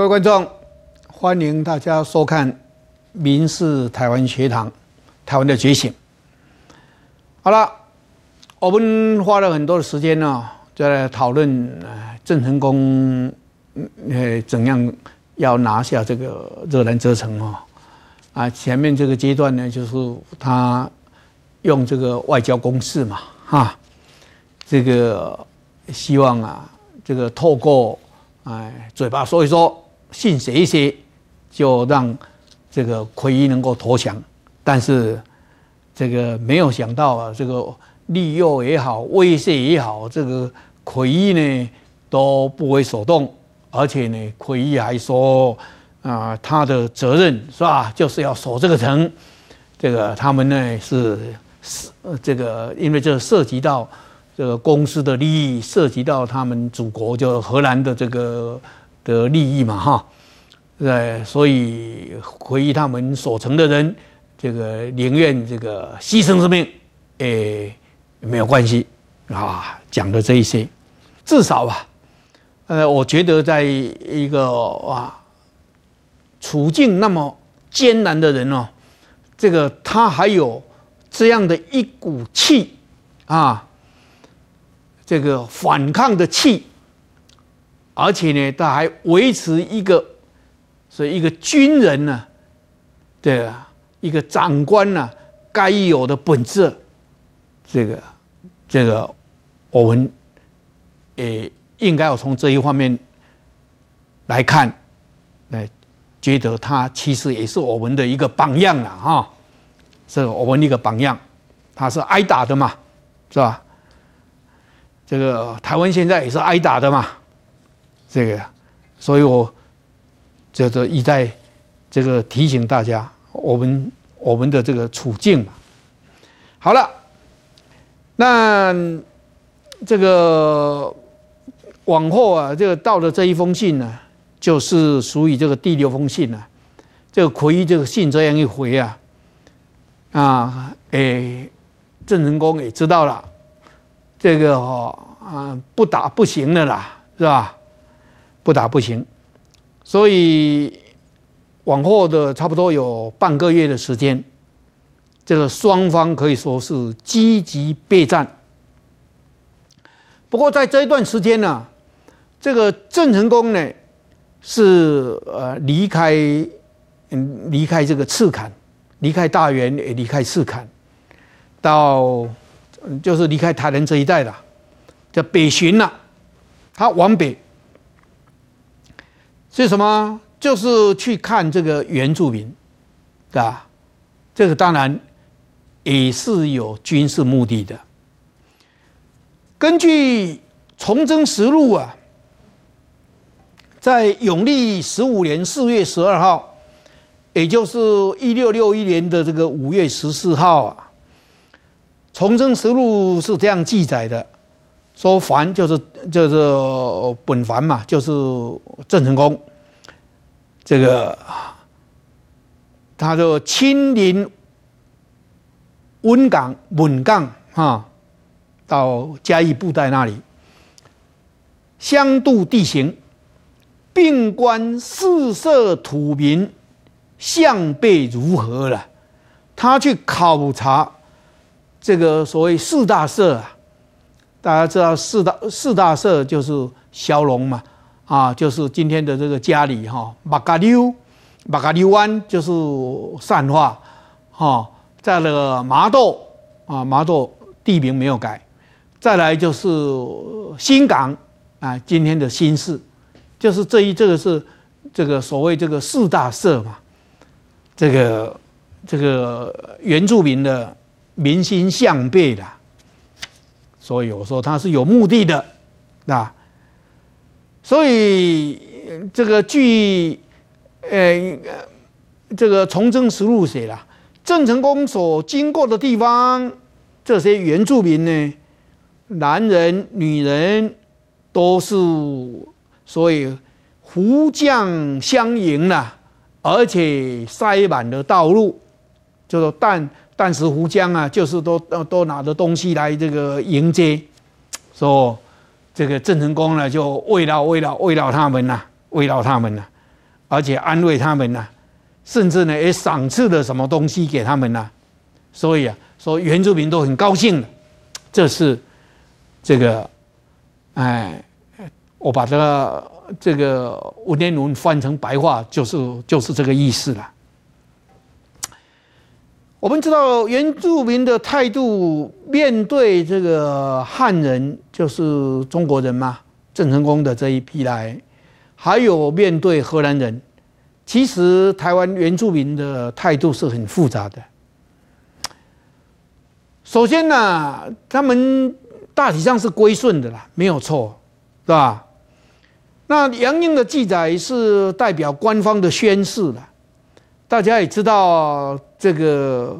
各位观众，欢迎大家收看《明氏台湾学堂：台湾的觉醒》。好了，我们花了很多的时间呢，在讨论郑成功呃怎样要拿下这个热兰遮城啊！啊，前面这个阶段呢，就是他用这个外交攻势嘛，哈，这个希望啊，这个透过哎嘴巴说一说。信谁一些，就让这个奎伊能够投降。但是这个没有想到啊，这个利诱也好，威胁也好，这个奎伊呢都不为所动。而且呢，奎伊还说啊，他的责任是吧，就是要守这个城。这个他们呢是是这个，因为这涉及到这个公司的利益，涉及到他们祖国，就荷兰的这个。的利益嘛，哈，呃，所以回忆他们所成的人，这个宁愿这个牺牲生命，哎，没有关系啊。讲的这一些，至少吧，呃，我觉得在一个啊处境那么艰难的人哦，这个他还有这样的一股气啊，这个反抗的气。而且呢，他还维持一个，所以一个军人呢，对啊，一个长官呢，该有的本质，这个，这个，我们，也应该要从这一方面来看，来，觉得他其实也是我们的一个榜样了，哈，是我们一个榜样，他是挨打的嘛，是吧？这个台湾现在也是挨打的嘛。这个，所以我，这是一再这个提醒大家，我们我们的这个处境嘛。好了，那这个往后啊，这个到了这一封信呢，就是属于这个第六封信了。这个回这个信这样一回啊，啊，哎，郑成功也知道了，这个啊，不打不行的啦，是吧？不打不行，所以往后的差不多有半个月的时间，这个双方可以说是积极备战。不过在这一段时间呢，这个郑成功呢是呃离开嗯离开这个赤坎，离开大也离开赤坎，到就是离开台南这一带了，叫北巡了，他往北。是什么？就是去看这个原住民，啊，吧？这个当然也是有军事目的的。根据《崇祯实录》啊，在永历十五年四月十二号，也就是一六六一年的这个五月十四号啊，《崇祯实录》是这样记载的。说凡就是就是本凡嘛，就是郑成功，这个他就亲临温港、闽港啊，到嘉义布袋那里，相度地形，并观四色土民相背如何了。他去考察这个所谓四大社啊。大家知道四大四大社就是霄龙嘛，啊，就是今天的这个嘉里哈马卡溜马卡溜湾，就是善化哈，再个麻豆啊，麻豆地名没有改，再来就是新港啊，今天的新市，就是这一这个是这个所谓这个四大社嘛，这个这个原住民的民心向背啦。所以我说他是有目的的，啊，所以这个据，呃，这个《崇祯实录》写了，郑成功所经过的地方，这些原住民呢，男人女人都是，所以湖将相迎了，而且塞满了道路。就说但但是胡江啊，就是都都拿着东西来这个迎接，说这个郑成功呢，就慰劳慰劳慰劳他们呐，慰劳他们呐，而且安慰他们呐，甚至呢也赏赐了什么东西给他们呐。所以啊，说原住民都很高兴的。这是这个，哎，我把这个这个文言文翻成白话，就是就是这个意思了。我们知道原住民的态度面对这个汉人，就是中国人嘛，郑成功的这一批来，还有面对荷兰人，其实台湾原住民的态度是很复杂的。首先呢，他们大体上是归顺的啦，没有错，是吧？那杨英的记载是代表官方的宣誓了。大家也知道，这个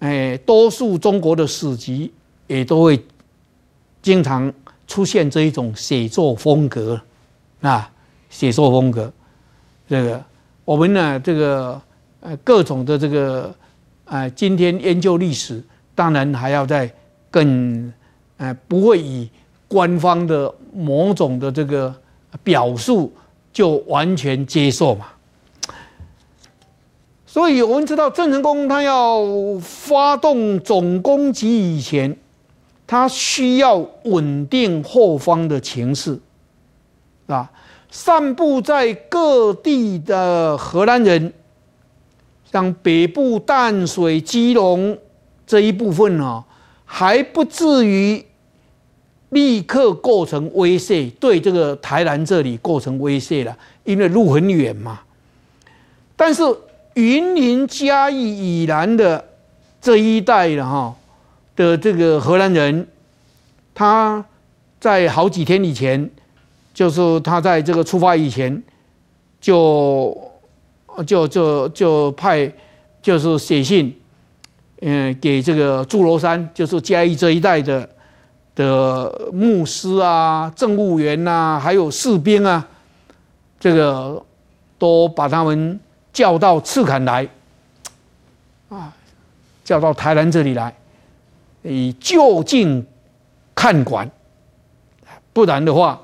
哎，多数中国的史籍也都会经常出现这一种写作风格，啊，写作风格。这个我们呢，这个呃，各种的这个啊，今天研究历史，当然还要在更哎，不会以官方的某种的这个表述就完全接受嘛。所以我们知道，郑成功他要发动总攻击以前，他需要稳定后方的情势啊。散布在各地的荷兰人，像北部淡水、基隆这一部分啊，还不至于立刻构成威胁，对这个台南这里构成威胁了，因为路很远嘛。但是，云林嘉义以南的这一带的哈的这个荷兰人，他，在好几天以前，就是他在这个出发以前，就，就就就派，就是写信，嗯，给这个祝罗山，就是嘉义这一带的的牧师啊、政务员呐、还有士兵啊，这个都把他们。叫到赤坎来，啊，叫到台南这里来，以就近看管。不然的话，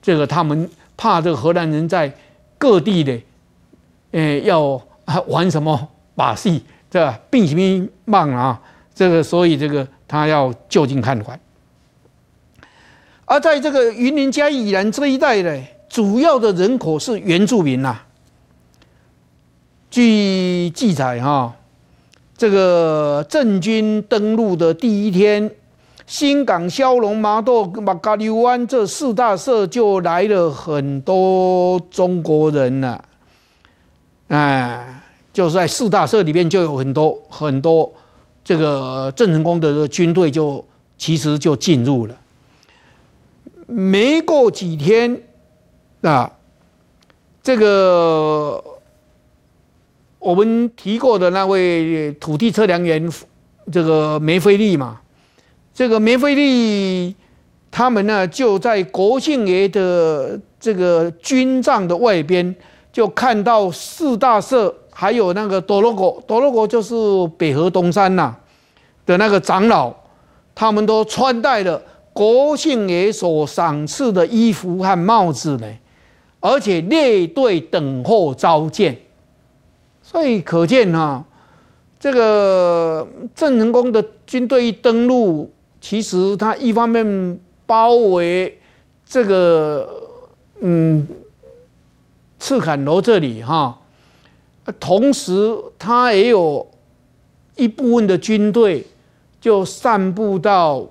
这个他们怕这个荷兰人在各地的，哎，要玩什么把戏，这病情慢了啊。这个所以这个他要就近看管。而在这个云林嘉义南这一带呢，主要的人口是原住民呐。据记载，哈，这个郑军登陆的第一天，新港、萧龙、麻豆、马卡利湾这四大社就来了很多中国人了。哎，就在四大社里面，就有很多很多这个郑成功的军队，就其实就进入了。没过几天，啊，这个。我们提过的那位土地测量员，这个梅菲利嘛，这个梅菲利他们呢，就在国庆爷的这个军帐的外边，就看到四大社还有那个多罗国，多罗国就是北河东山呐的那个长老，他们都穿戴了国庆爷所赏赐的衣服和帽子呢，而且列队等候召见。所以可见哈，这个郑成功的军队一登陆，其实他一方面包围这个嗯赤坎楼这里哈，同时他也有一部分的军队就散布到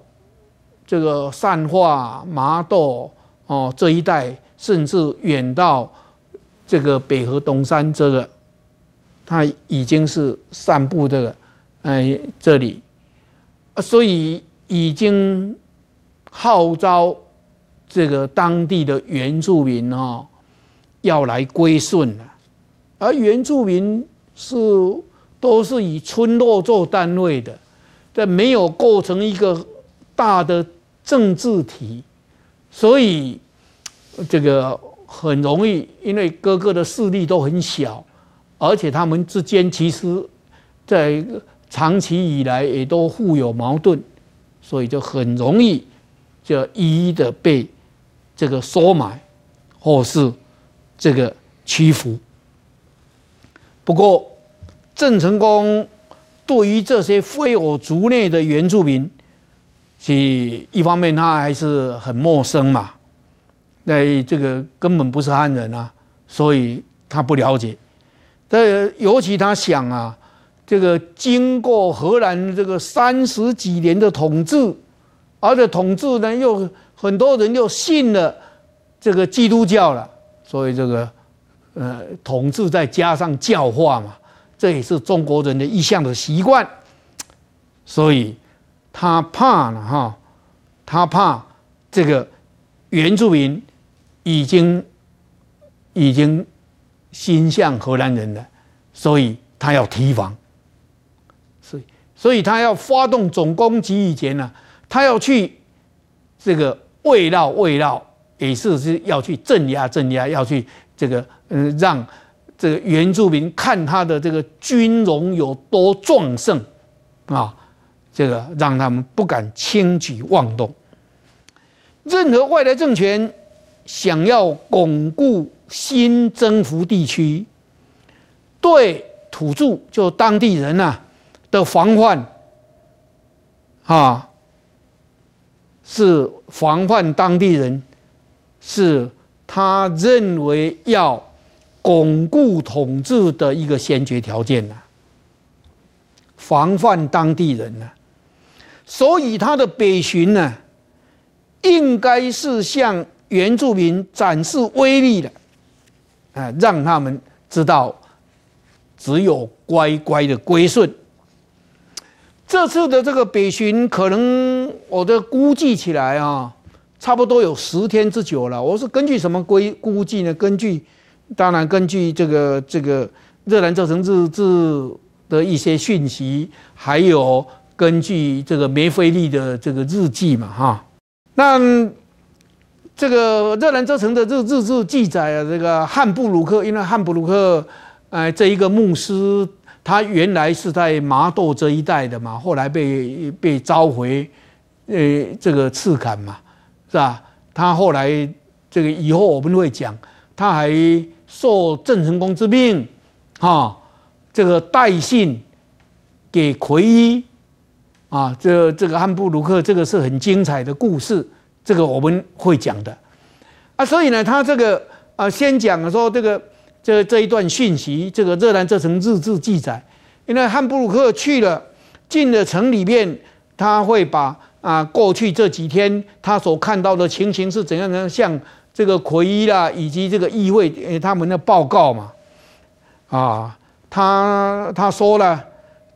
这个善化、麻豆哦这一带，甚至远到这个北河、东山这个。他已经是散布这个，哎，这里，所以已经号召这个当地的原住民啊，要来归顺了。而原住民是都是以村落做单位的，这没有构成一个大的政治体，所以这个很容易，因为各个的势力都很小。而且他们之间其实，在长期以来也都互有矛盾，所以就很容易就一一的被这个收买，或是这个屈服。不过，郑成功对于这些非我族类的原住民，是一方面他还是很陌生嘛，那这个根本不是汉人啊，所以他不了解。这尤其他想啊，这个经过荷兰这个三十几年的统治，而且统治呢又很多人又信了这个基督教了，所以这个呃统治再加上教化嘛，这也是中国人的一向的习惯，所以他怕了哈，他怕这个原住民已经已经。心向荷兰人的，所以他要提防，所以所以他要发动总攻击以前呢，他要去这个围绕围绕，也是是要去镇压镇压，要去这个嗯让这个原住民看他的这个军容有多壮盛啊，这个让他们不敢轻举妄动。任何外来政权想要巩固。新征服地区对土著，就当地人呐的防范，啊，是防范当地人，是他认为要巩固统治的一个先决条件呐。防范当地人呐，所以他的北巡呢，应该是向原住民展示威力的。啊，让他们知道，只有乖乖的归顺。这次的这个北巡，可能我的估计起来啊，差不多有十天之久了。我是根据什么估估计呢？根据，当然根据这个这个热兰遮城日志的一些讯息，还有根据这个梅菲利的这个日记嘛，哈。那。这个热兰遮城的日日志记载啊，这个汉布鲁克，因为汉布鲁克，哎，这一个牧师，他原来是在麻豆这一带的嘛，后来被被召回，呃，这个赤坎嘛，是吧？他后来这个以后我们会讲，他还受郑成功之命，哈，这个带信给奎伊，啊，这这个汉布鲁克，这个是很精彩的故事。这个我们会讲的，啊，所以呢，他这个呃，先讲说这个这这一段讯息，这个热兰遮城日志记载，因为汉布鲁克去了，进了城里面，他会把啊过去这几天他所看到的情形是怎样的，向这个奎伊啦以及这个议会呃他们的报告嘛，啊，他他说了，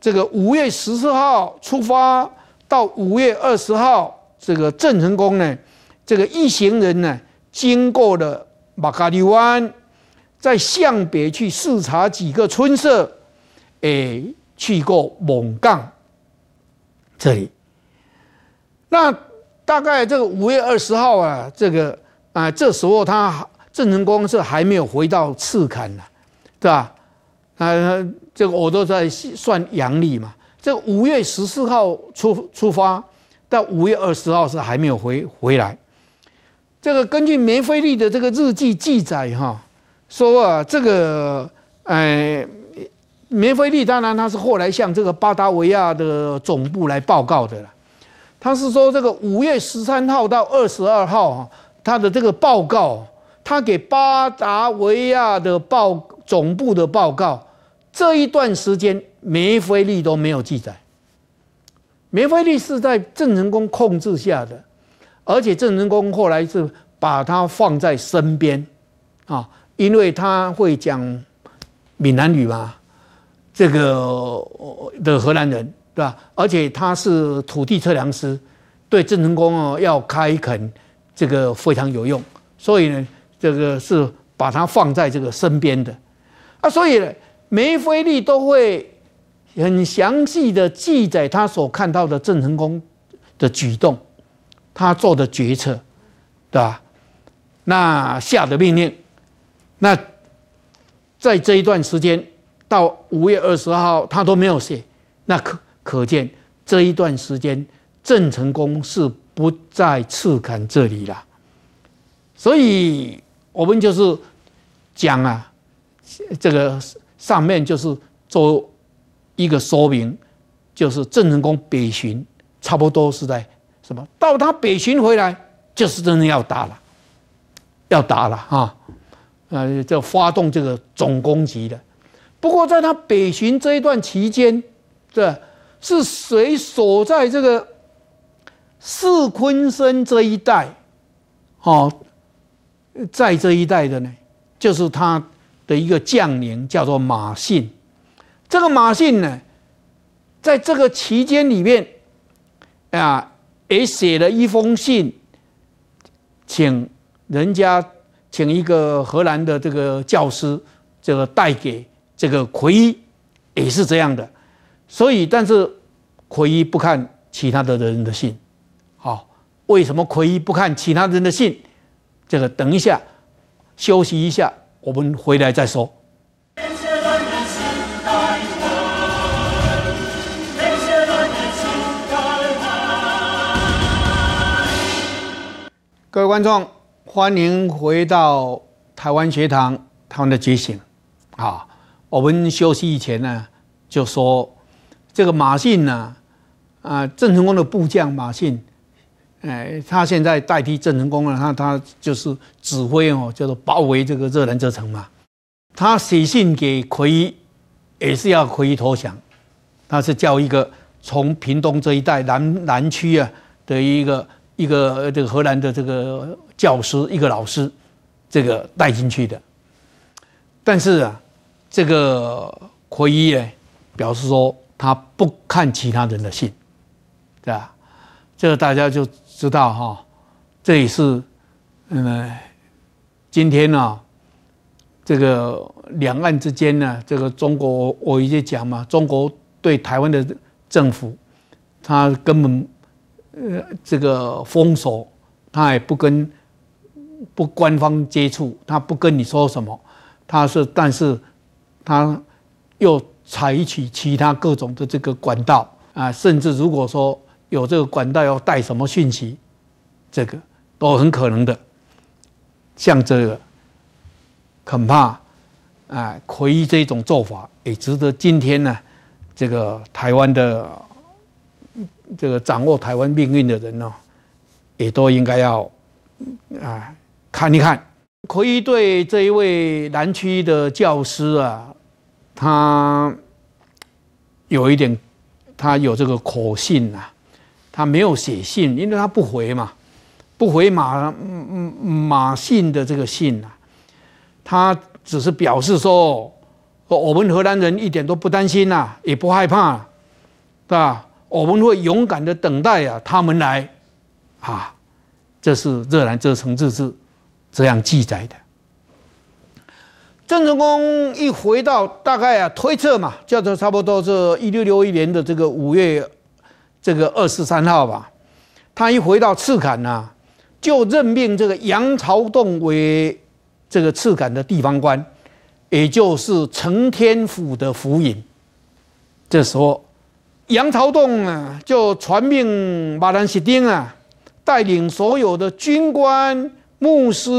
这个五月十四号出发到五月二十号。这个郑成功呢，这个一行人呢，经过了马卡里湾，在向北去视察几个村社，诶，去过猛杠这里。那大概这个五月二十号啊，这个啊，这时候他郑成功是还没有回到赤坎呢，对吧？啊，这个我都在算阳历嘛，这五月十四号出出发。到五月二十号是还没有回回来，这个根据梅菲利的这个日记记载哈，说啊这个，哎，梅菲利当然他是后来向这个巴达维亚的总部来报告的了，他是说这个五月十三号到二十二号他的这个报告，他给巴达维亚的报总部的报告，这一段时间梅菲利都没有记载。梅菲利是在郑成功控制下的，而且郑成功后来是把他放在身边，啊，因为他会讲闽南语嘛，这个的荷兰人对吧？而且他是土地测量师，对郑成功哦要开垦这个非常有用，所以呢，这个是把他放在这个身边的，啊，所以呢，梅菲利都会。很详细的记载他所看到的郑成功，的举动，他做的决策，对吧？那下的命令，那，在这一段时间到五月二十号，他都没有写，那可可见这一段时间郑成功是不在赤坎这里了。所以我们就是讲啊，这个上面就是做。一个说明就是，郑成功北巡差不多是在什么？到他北巡回来，就是真的要打了，要打了啊！呃，就发动这个总攻击的。不过在他北巡这一段期间，这是谁守在这个四昆身这一带？哦，在这一带的呢，就是他的一个将领，叫做马信。这个马信呢，在这个期间里面啊，也写了一封信，请人家请一个荷兰的这个教师，这个带给这个奎伊，也是这样的。所以，但是奎伊不看其他的人的信。好，为什么奎伊不看其他人的信？这个等一下休息一下，我们回来再说。各位观众，欢迎回到台湾学堂，《台湾的觉醒》啊！我们休息以前呢，就说这个马信呢，啊，郑成功的部将马信，哎，他现在代替郑成功了，他他就是指挥哦，叫做包围这个热兰遮城嘛。他写信给一，也是要奎一投降。他是叫一个从屏东这一带南南区啊的一个。一个这个荷兰的这个教师，一个老师，这个带进去的。但是啊，这个奎伊呢，表示说他不看其他人的信，对吧？这个大家就知道哈，这也是嗯，今天呢，这个两岸之间呢，这个中国我一直讲嘛，中国对台湾的政府，他根本。呃，这个封锁他也不跟不官方接触，他不跟你说什么，他是但是他又采取其他各种的这个管道啊，甚至如果说有这个管道要带什么讯息，这个都很可能的。像这个恐怕哎，魁这种做法也值得今天呢，这个台湾的。这个掌握台湾命运的人呢，也都应该要啊看一看。可以对这一位南区的教师啊，他有一点，他有这个口信呐，他没有写信，因为他不回嘛，不回马马马信的这个信啊，他只是表示说，我们荷兰人一点都不担心呐，也不害怕，对吧？我们会勇敢的等待呀，他们来，啊，这是《热兰遮城日是这样记载的。郑成功一回到，大概啊，推测嘛，叫做差不多是一六六一年的这个五月，这个二十三号吧，他一回到赤坎呢，就任命这个杨朝栋为这个赤坎的地方官，也就是承天府的府尹，这时候。杨朝栋啊，就传命马兰西丁啊，带领所有的军官、牧师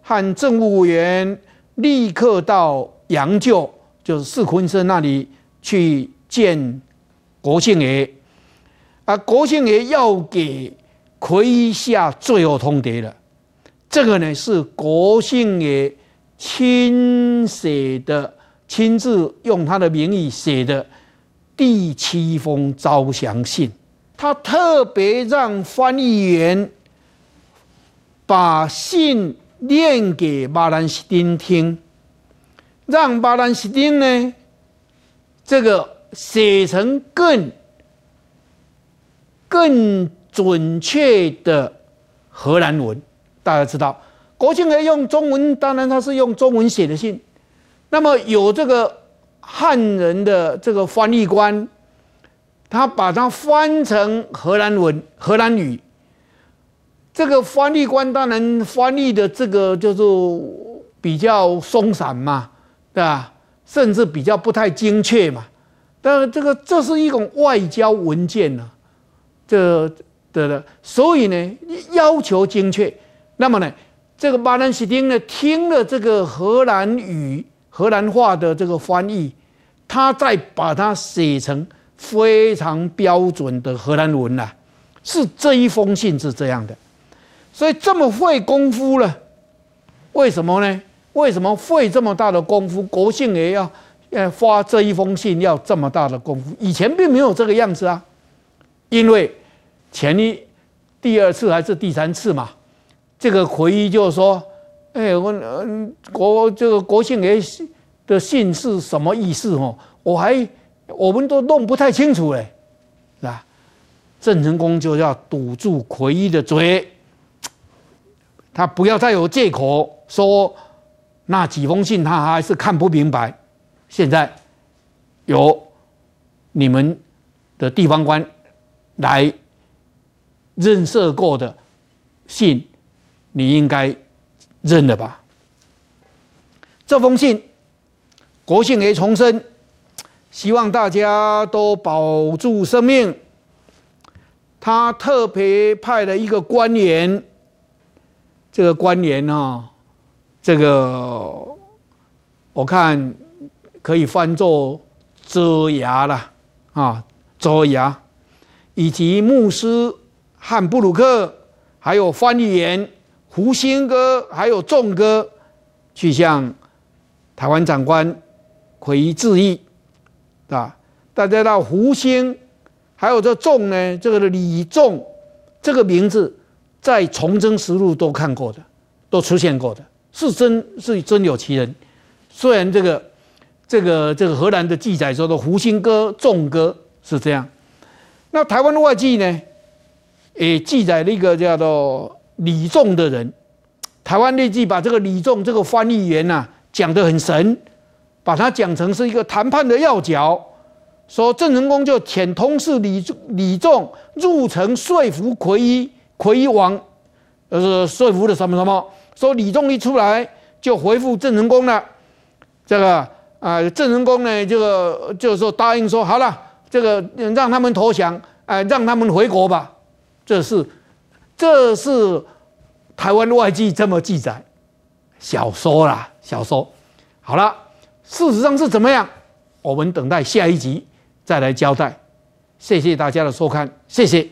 和政务委员，立刻到杨旧，就是四坤生那里去见国姓爷。啊，国姓爷要给奎下最后通牒了。这个呢，是国姓爷亲写的，亲自用他的名义写的。第七封招降信，他特别让翻译员把信念给巴兰斯丁听，让巴兰斯丁呢，这个写成更更准确的荷兰文。大家知道，国庆节用中文，当然他是用中文写的信，那么有这个。汉人的这个翻译官，他把它翻成荷兰文、荷兰语。这个翻译官当然翻译的这个就是比较松散嘛，对吧？甚至比较不太精确嘛。但是这个这是一种外交文件呢，这的了。所以呢，要求精确。那么呢，这个巴兰西丁呢，听了这个荷兰语。荷兰话的这个翻译，他再把它写成非常标准的荷兰文啦，是这一封信是这样的，所以这么费功夫了，为什么呢？为什么费这么大的功夫？国庆也要呃发这一封信要这么大的功夫，以前并没有这个样子啊，因为前一第二次还是第三次嘛，这个回忆就是说。哎，我国这个国姓爷的姓是什么意思哦？我还我们都弄不太清楚嘞，是吧？郑成功就要堵住奎的嘴，他不要再有借口说那几封信他还是看不明白。现在由你们的地方官来认识过的信，你应该。认了吧。这封信，国信爷重申，希望大家都保住生命。他特别派了一个官员，这个官员呢，这个我看可以翻作遮牙了啊，遮牙，以及牧师汉布鲁克，还有翻译员。胡兴哥还有仲哥，去向台湾长官回致意，啊！大家到胡兴，还有这仲呢，这个李仲这个名字，在《崇祯实录》都看过的，都出现过的，是真，是真有其人。虽然这个，这个，这个荷兰的记载说的胡兴哥、仲哥是这样，那台湾的外记呢，也记载了一个叫做。李仲的人，台湾日记把这个李仲这个翻译员呐讲的很神，把他讲成是一个谈判的要角，说郑成功就遣通事李李仲入城说服奎一奎王，呃说服的什么什么，说李仲一出来就回复郑成功了，这个啊郑成功呢这个就说答应说好了，这个让他们投降，哎让他们回国吧，这是。这是台湾外记这么记载，小说啦，小说。好了，事实上是怎么样？我们等待下一集再来交代。谢谢大家的收看，谢谢。